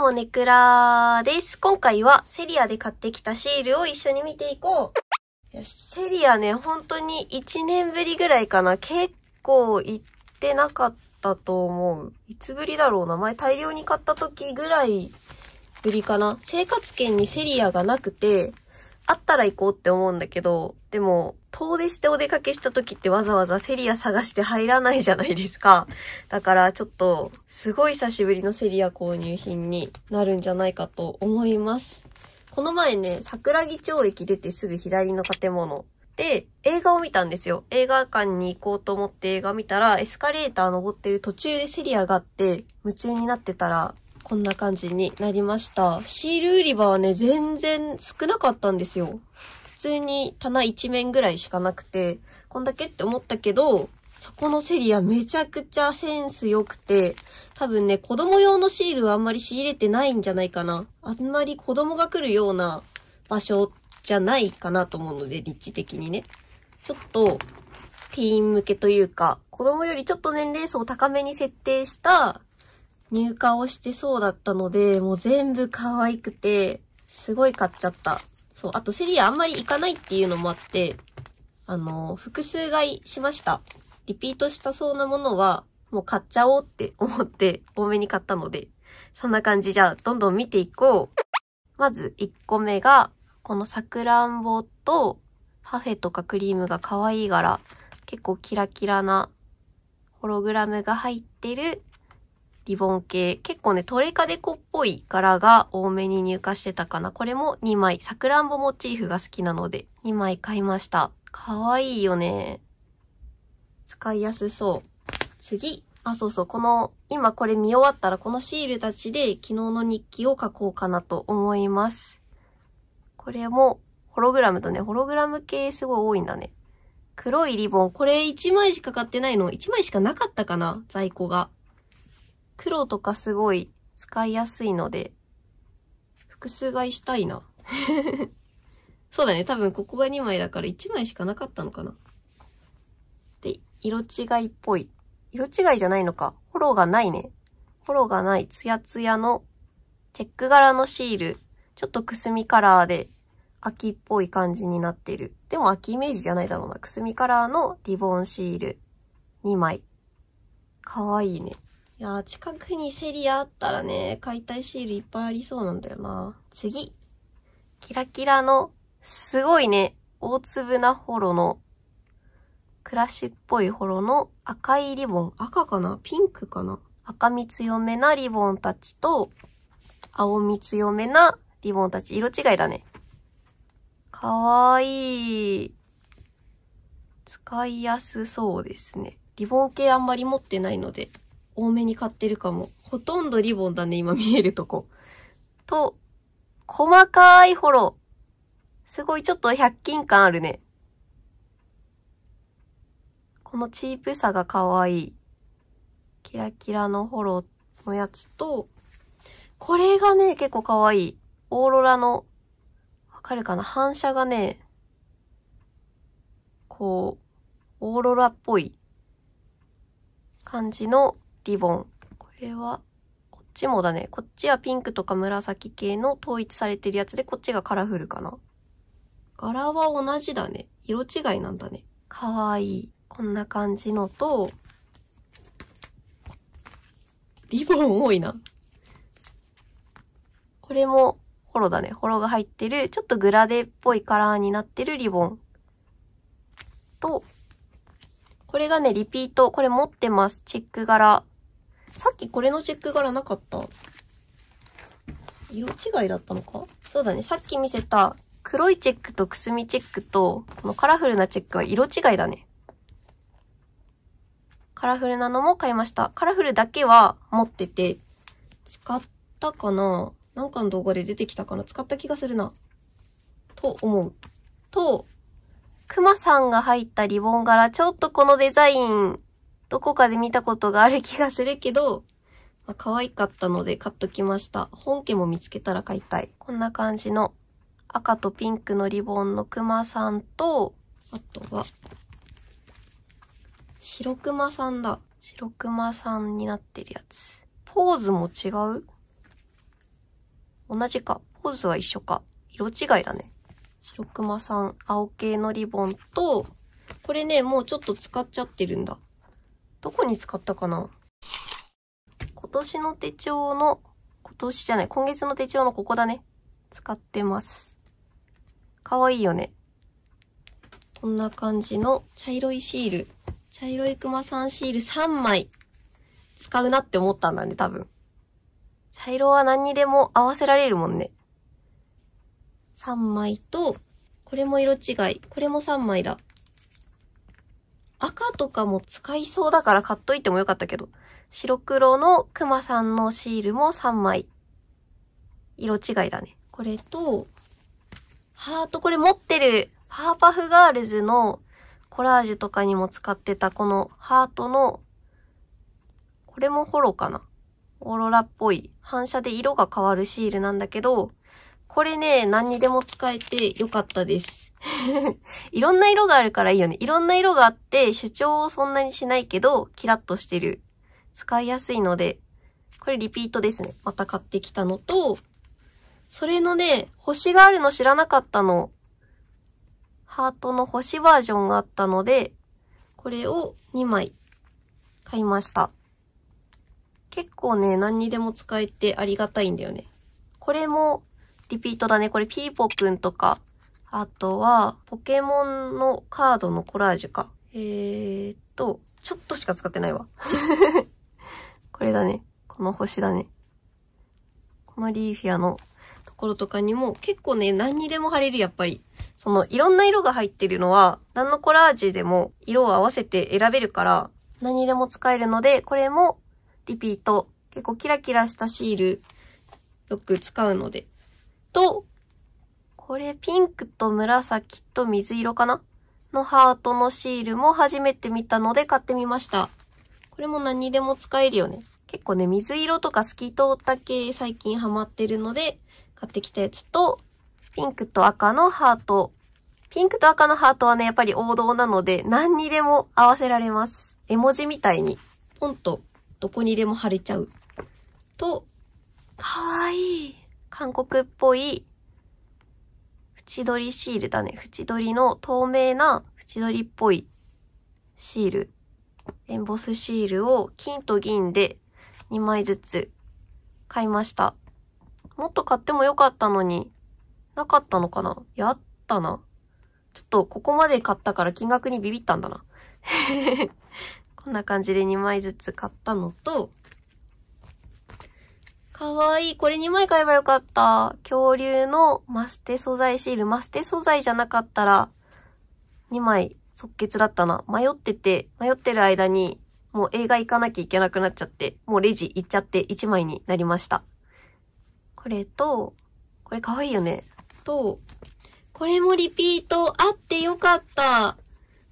もネクラです。今回はセリアで買ってきたシールを一緒に見ていこう。セリアね、本当に1年ぶりぐらいかな。結構行ってなかったと思う。いつぶりだろうな。前大量に買った時ぐらいぶりかな。生活圏にセリアがなくて、あったら行こうって思うんだけど、でも、遠出してお出かけした時ってわざわざセリア探して入らないじゃないですか。だからちょっと、すごい久しぶりのセリア購入品になるんじゃないかと思います。この前ね、桜木町駅出てすぐ左の建物で映画を見たんですよ。映画館に行こうと思って映画見たら、エスカレーター登ってる途中でセリアがあって、夢中になってたらこんな感じになりました。シール売り場はね、全然少なかったんですよ。普通に棚一面ぐらいしかなくて、こんだけって思ったけど、そこのセリアめちゃくちゃセンス良くて、多分ね、子供用のシールはあんまり仕入れてないんじゃないかな。あんまり子供が来るような場所じゃないかなと思うので、立地的にね。ちょっと、ティーン向けというか、子供よりちょっと年齢層高めに設定した入荷をしてそうだったので、もう全部可愛くて、すごい買っちゃった。そう、あとセリアあんまり行かないっていうのもあって、あの、複数買いしました。リピートしたそうなものは、もう買っちゃおうって思って、多めに買ったので、そんな感じじゃあ、どんどん見ていこう。まず1個目が、このさくらんぼと、パフェとかクリームが可愛い柄、結構キラキラなホログラムが入ってるリボン系、結構ね、トレカデコっぽい柄が多めに入荷してたかな。これも2枚、サクランボモチーフが好きなので、2枚買いました。かわいいよね。使いやすそう。次。あ、そうそう。この、今これ見終わったらこのシールたちで昨日の日記を書こうかなと思います。これも、ホログラムとね、ホログラム系すごい多いんだね。黒いリボン。これ1枚しか買ってないの ?1 枚しかなかったかな在庫が。黒とかすごい使いやすいので、複数買いしたいな。そうだね。多分ここが2枚だから1枚しかなかったのかな。で、色違いっぽい。色違いじゃないのか。ホローがないね。ホローがないツヤツヤのチェック柄のシール。ちょっとくすみカラーで秋っぽい感じになってる。でも秋イメージじゃないだろうな。くすみカラーのリボンシール2枚。かわいいね。いや近くにセリアあったらね、解体シールいっぱいありそうなんだよな。次。キラキラの、すごいね、大粒なホロの、クラシっぽいホロの赤いリボン。赤かなピンクかな赤み強めなリボンたちと、青み強めなリボンたち。色違いだね。かわいい。使いやすそうですね。リボン系あんまり持ってないので、多めに買ってるかも。ほとんどリボンだね、今見えるとこ。と、細かいホロ。すごいちょっと100均感あるね。このチープさが可愛い。キラキラのホロのやつと、これがね、結構可愛い。オーロラの、わかるかな反射がね、こう、オーロラっぽい感じのリボン。これは、こっちもだね。こっちはピンクとか紫系の統一されてるやつで、こっちがカラフルかな。柄は同じだね。色違いなんだね。かわいい。こんな感じのと、リボン多いな。これも、ホロだね。ホロが入ってる、ちょっとグラデっぽいカラーになってるリボン。と、これがね、リピート。これ持ってます。チェック柄。さっきこれのチェック柄なかった色違いだったのかそうだね。さっき見せた黒いチェックとくすみチェックと、このカラフルなチェックは色違いだね。カラフルなのも買いました。カラフルだけは持ってて、使ったかななんかの動画で出てきたかな使った気がするな。と思う。と、クマさんが入ったリボン柄、ちょっとこのデザイン、どこかで見たことがある気がするけど、まあ、可愛かったので買っときました。本家も見つけたら買いたい。こんな感じの赤とピンクのリボンのクマさんと、あとは、白クマさんだ。白クマさんになってるやつ。ポーズも違う同じか。ポーズは一緒か。色違いだね。白クマさん、青系のリボンと、これね、もうちょっと使っちゃってるんだ。どこに使ったかな今年の手帳の、今年じゃない、今月の手帳のここだね。使ってます。かわいいよね。こんな感じの茶色いシール。茶色いクマさんシール3枚使うなって思ったんだね、多分。茶色は何にでも合わせられるもんね。3枚と、これも色違い。これも3枚だ。赤とかも使いそうだから買っといてもよかったけど。白黒のクマさんのシールも3枚。色違いだね。これと、ハート、これ持ってる、ハーパフガールズのコラージュとかにも使ってたこのハートの、これもホロかな。オーロラっぽい反射で色が変わるシールなんだけど、これね、何にでも使えてよかったです。いろんな色があるからいいよね。いろんな色があって、主張をそんなにしないけど、キラッとしてる。使いやすいので、これリピートですね。また買ってきたのと、それのね、星があるの知らなかったの。ハートの星バージョンがあったので、これを2枚買いました。結構ね、何にでも使えてありがたいんだよね。これもリピートだね。これピーポくんとか、あとは、ポケモンのカードのコラージュか。えーっと、ちょっとしか使ってないわ。これだね。この星だね。このリーフィアのところとかにも、結構ね、何にでも貼れる、やっぱり。その、いろんな色が入ってるのは、何のコラージュでも色を合わせて選べるから、何にでも使えるので、これもリピート。結構キラキラしたシール、よく使うので、と、これピンクと紫と水色かなのハートのシールも初めて見たので買ってみました。これも何にでも使えるよね。結構ね、水色とか透き通った系最近ハマってるので、買ってきたやつと、ピンクと赤のハート。ピンクと赤のハートはね、やっぱり王道なので、何にでも合わせられます。絵文字みたいに、ポンと、どこにでも貼れちゃう。と、かわいい。韓国っぽい縁取りシールだね。縁取りの透明な縁取りっぽいシール。エンボスシールを金と銀で2枚ずつ買いました。もっと買ってもよかったのに、なかったのかなやったな。ちょっとここまで買ったから金額にビビったんだな。こんな感じで2枚ずつ買ったのと、かわいい。これ2枚買えばよかった。恐竜のマステ素材シール。マステ素材じゃなかったら、2枚即決だったな。迷ってて、迷ってる間に、もう映画行かなきゃいけなくなっちゃって、もうレジ行っちゃって1枚になりました。これと、これかわいいよね。と、これもリピートあってよかった。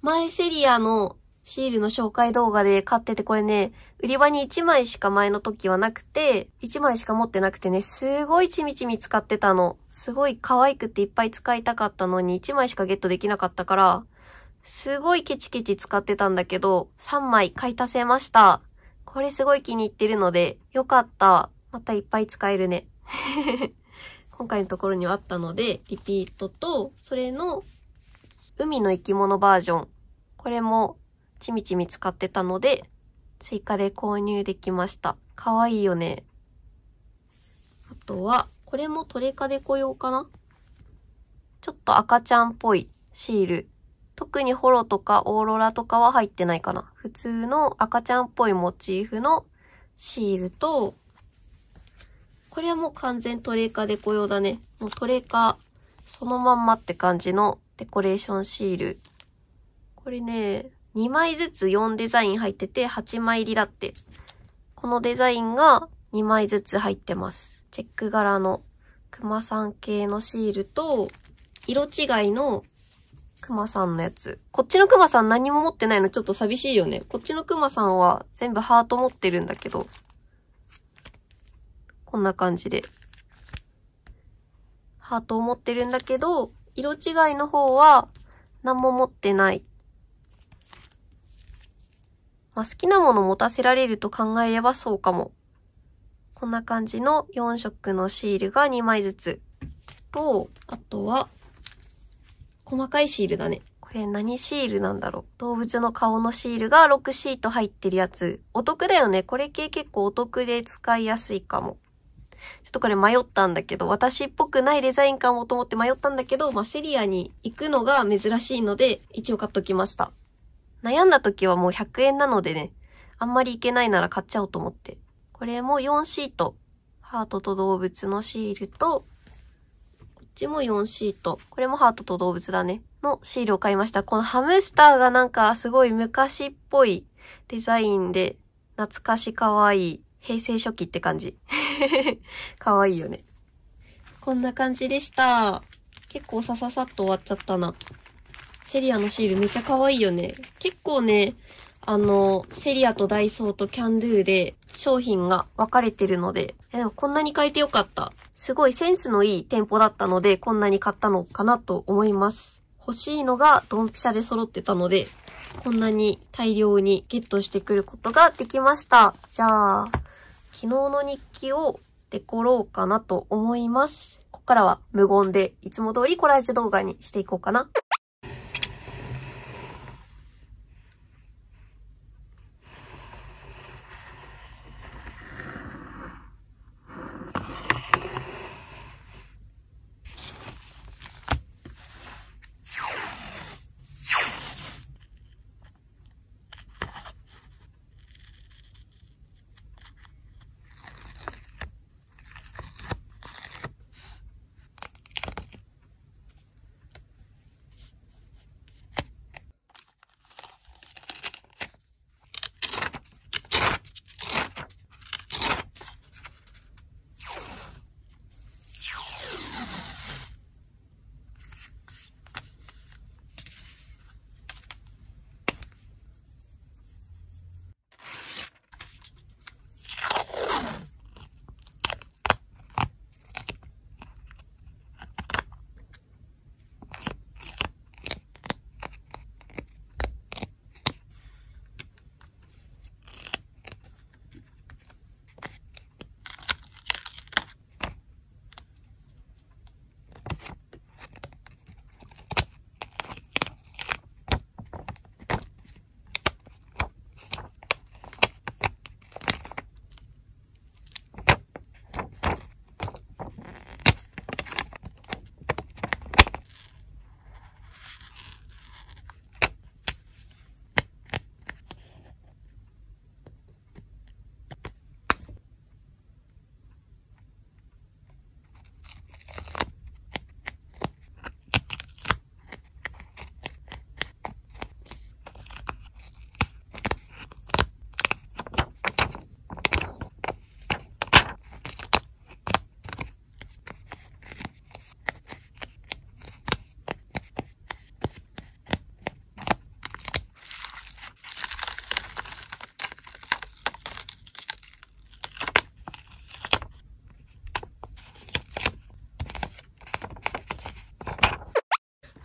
マイセリアのシールの紹介動画で買ってて、これね、売り場に1枚しか前の時はなくて、1枚しか持ってなくてね、すごいちみちみ使ってたの。すごい可愛くていっぱい使いたかったのに1枚しかゲットできなかったから、すごいケチケチ使ってたんだけど、3枚買い足せました。これすごい気に入ってるので、よかった。またいっぱい使えるね。今回のところにはあったので、リピートと、それの、海の生き物バージョン。これもちみちみ使ってたので、追加で購入できました。かわいいよね。あとは、これもトレカデコ用かなちょっと赤ちゃんっぽいシール。特にホロとかオーロラとかは入ってないかな。普通の赤ちゃんっぽいモチーフのシールと、これはもう完全トレカデコ用だね。もうトレカそのまんまって感じのデコレーションシール。これね、2枚ずつ4デザイン入ってて、8枚入りだって。このデザインが2枚ずつ入ってます。チェック柄の熊さん系のシールと、色違いの熊さんのやつ。こっちの熊さん何も持ってないのちょっと寂しいよね。こっちの熊さんは全部ハート持ってるんだけど。こんな感じで。ハートを持ってるんだけど、色違いの方は何も持ってない。まあ、好きなもの持たせられると考えればそうかも。こんな感じの4色のシールが2枚ずつ。と、あとは、細かいシールだね。これ何シールなんだろう。動物の顔のシールが6シート入ってるやつ。お得だよね。これ系結構お得で使いやすいかも。ちょっとこれ迷ったんだけど、私っぽくないデザインかもと思って迷ったんだけど、まあ、セリアに行くのが珍しいので、一応買っときました。悩んだ時はもう100円なのでね、あんまりいけないなら買っちゃおうと思って。これも4シート。ハートと動物のシールと、こっちも4シート。これもハートと動物だね。のシールを買いました。このハムスターがなんかすごい昔っぽいデザインで、懐かし可愛い。平成初期って感じ。可 愛いよね。こんな感じでした。結構さささっと終わっちゃったな。セリアのシールめっちゃ可愛いよね。結構ね、あの、セリアとダイソーとキャンドゥで商品が分かれてるので、えこんなに買えてよかった。すごいセンスのいい店舗だったので、こんなに買ったのかなと思います。欲しいのがドンピシャで揃ってたので、こんなに大量にゲットしてくることができました。じゃあ、昨日の日記をデコろうかなと思います。ここからは無言で、いつも通りコラージュ動画にしていこうかな。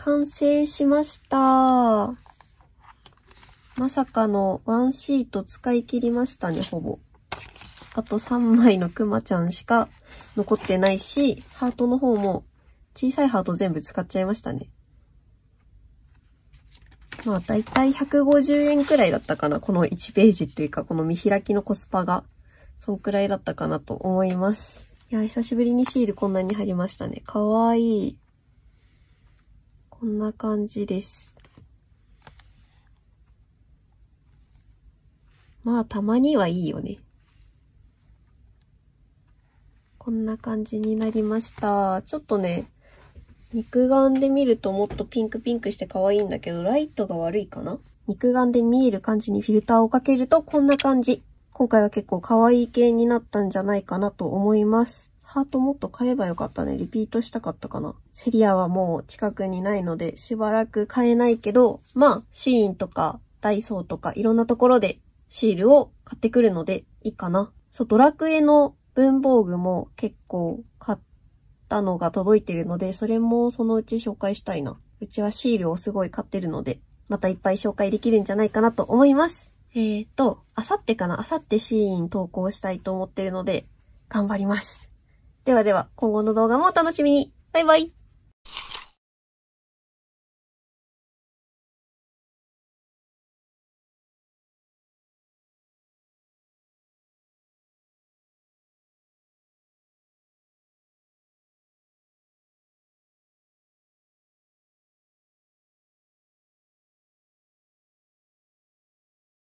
完成しました。まさかのワンシート使い切りましたね、ほぼ。あと3枚のクマちゃんしか残ってないし、ハートの方も小さいハート全部使っちゃいましたね。まあ、だいたい150円くらいだったかな。この1ページっていうか、この見開きのコスパが、そんくらいだったかなと思います。いや、久しぶりにシールこんなに貼りましたね。かわいい。こんな感じです。まあ、たまにはいいよね。こんな感じになりました。ちょっとね、肉眼で見るともっとピンクピンクして可愛いんだけど、ライトが悪いかな肉眼で見える感じにフィルターをかけるとこんな感じ。今回は結構可愛い系になったんじゃないかなと思います。ハートもっと買えばよかったね。リピートしたかったかな。セリアはもう近くにないので、しばらく買えないけど、まあ、シーンとか、ダイソーとか、いろんなところでシールを買ってくるので、いいかな。そう、ドラクエの文房具も結構買ったのが届いてるので、それもそのうち紹介したいな。うちはシールをすごい買ってるので、またいっぱい紹介できるんじゃないかなと思います。えっ、ー、と、あさってかなあさってシーン投稿したいと思ってるので、頑張ります。ではでは、今後の動画もお楽しみに。バイバイ。